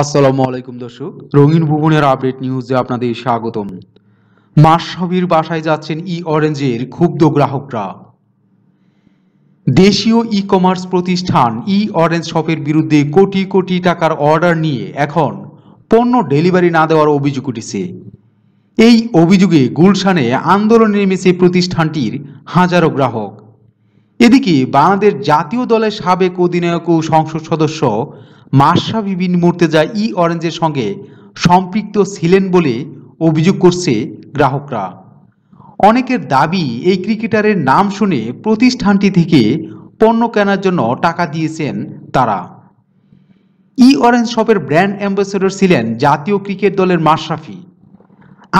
আসসালামু আলাইকুম দর্শক রঙিন ভুবনের আপডেট নিউজে আপনাদের স্বাগতম মাসহবির বাসায় যাচ্ছেন ই অরেঞ্জের ক্ষুব্ধ গ্রাহকরা দেশীয় ই কমার্স প্রতিষ্ঠান ই অরেঞ্জ শপের বিরুদ্ধে কোটি কোটি টাকার অর্ডার নিয়ে এখন পণ্য ডেলিভারি না দেওয়ার অভিযোগ উঠেছে এই অভিযোগে গুলশানে আন্দোলন নেমেছে প্রতিষ্ঠানটির হাজারো গ্রাহক এদিকে বাংলাদেশ জাতীয় দলের সাবেক অধিনায়ক ও সংসদ সদস্য মাশরাফি বিন মুর্তেজা ই অরেঞ্জের সঙ্গে সম্পৃক্ত ছিলেন বলে অভিযোগ করছে গ্রাহকরা অনেকের দাবি এই ক্রিকেটারের নাম শুনে প্রতিষ্ঠানটি থেকে পণ্য কেনার জন্য টাকা দিয়েছেন তারা ই অরেঞ্জ শপের ব্র্যান্ড অ্যাম্বাসেডর ছিলেন জাতীয় ক্রিকেট দলের মাশরাফি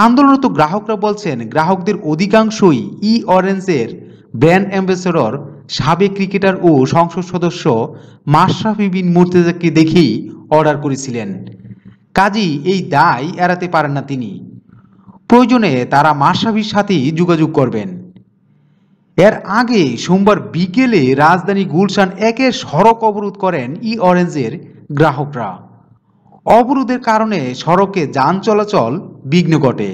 আন্দোলনরত গ্রাহকরা বলছেন গ্রাহকদের অধিকাংশই ই অরেঞ্জের ব্র্যান্ড অ্যাম্বাসেডর সাবেক ক্রিকেটার ও সংসদ সদস্য মাশরাফি বিন মুর্তজাকে দেখেই অর্ডার করেছিলেন কাজী এই দায় এড়াতে পারেন না তিনি প্রয়োজনে তারা মাশরাফির সাথেই যোগাযোগ করবেন এর আগে সোমবার বিকেলে রাজধানী গুলশান একে সড়ক অবরোধ করেন ই অরেঞ্জের গ্রাহকরা অবরোধের কারণে সড়কে যান চলাচল বিঘ্ন ঘটে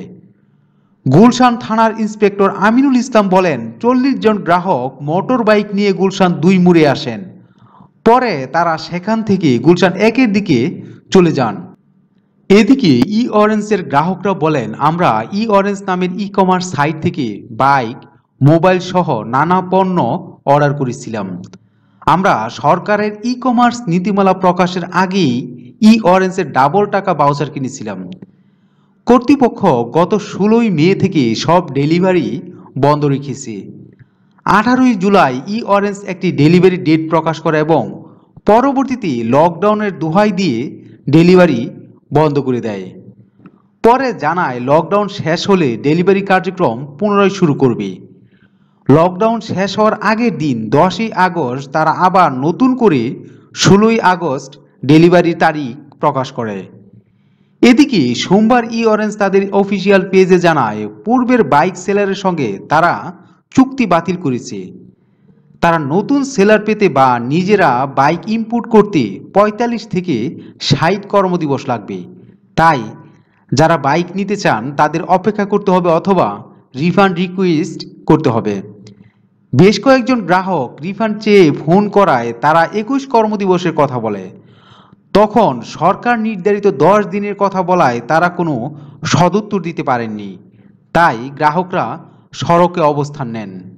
গুলশান থানার ইন্সপেক্টর আমিনুল ইসলাম বলেন চল্লিশ জন গ্রাহক মোটর বাইক নিয়ে গুলশান দুই মুড়ে আসেন পরে তারা সেখান থেকে গুলশান একের দিকে চলে যান এদিকে ই অরেঞ্জের গ্রাহকরা বলেন আমরা ই অরেঞ্জ নামের ই কমার্স সাইট থেকে বাইক মোবাইল সহ নানা পণ্য অর্ডার করেছিলাম আমরা সরকারের ই কমার্স নীতিমালা প্রকাশের আগেই ই অরেঞ্জের ডাবল টাকা বাউচার কিনেছিলাম কর্তৃপক্ষ গত ষোলোই মে থেকে সব ডেলিভারি বন্ধ রেখেছে আঠারোই জুলাই ই অরেঞ্জ একটি ডেলিভারি ডেট প্রকাশ করে এবং পরবর্তীতে লকডাউনের দোহাই দিয়ে ডেলিভারি বন্ধ করে দেয় পরে জানায় লকডাউন শেষ হলে ডেলিভারি কার্যক্রম পুনরায় শুরু করবে লকডাউন শেষ হওয়ার আগের দিন দশই আগস্ট তারা আবার নতুন করে ষোলোই আগস্ট ডেলিভারির তারিখ প্রকাশ করে এদিকে সোমবার ই অরেঞ্জ তাদের অফিসিয়াল পেজে জানায় পূর্বের বাইক সেলারের সঙ্গে তারা চুক্তি বাতিল করেছে তারা নতুন সেলার পেতে বা নিজেরা বাইক ইম্পোর্ট করতে ৪৫ থেকে ষাট কর্মদিবস লাগবে তাই যারা বাইক নিতে চান তাদের অপেক্ষা করতে হবে অথবা রিফান্ড রিকোয়েস্ট করতে হবে বেশ কয়েকজন গ্রাহক রিফান্ড চেয়ে ফোন করায় তারা একুশ কর্মদিবসের কথা বলে তখন সরকার নির্ধারিত দশ দিনের কথা বলায় তারা কোনো সদুত্তর দিতে পারেননি তাই গ্রাহকরা সড়কে অবস্থান নেন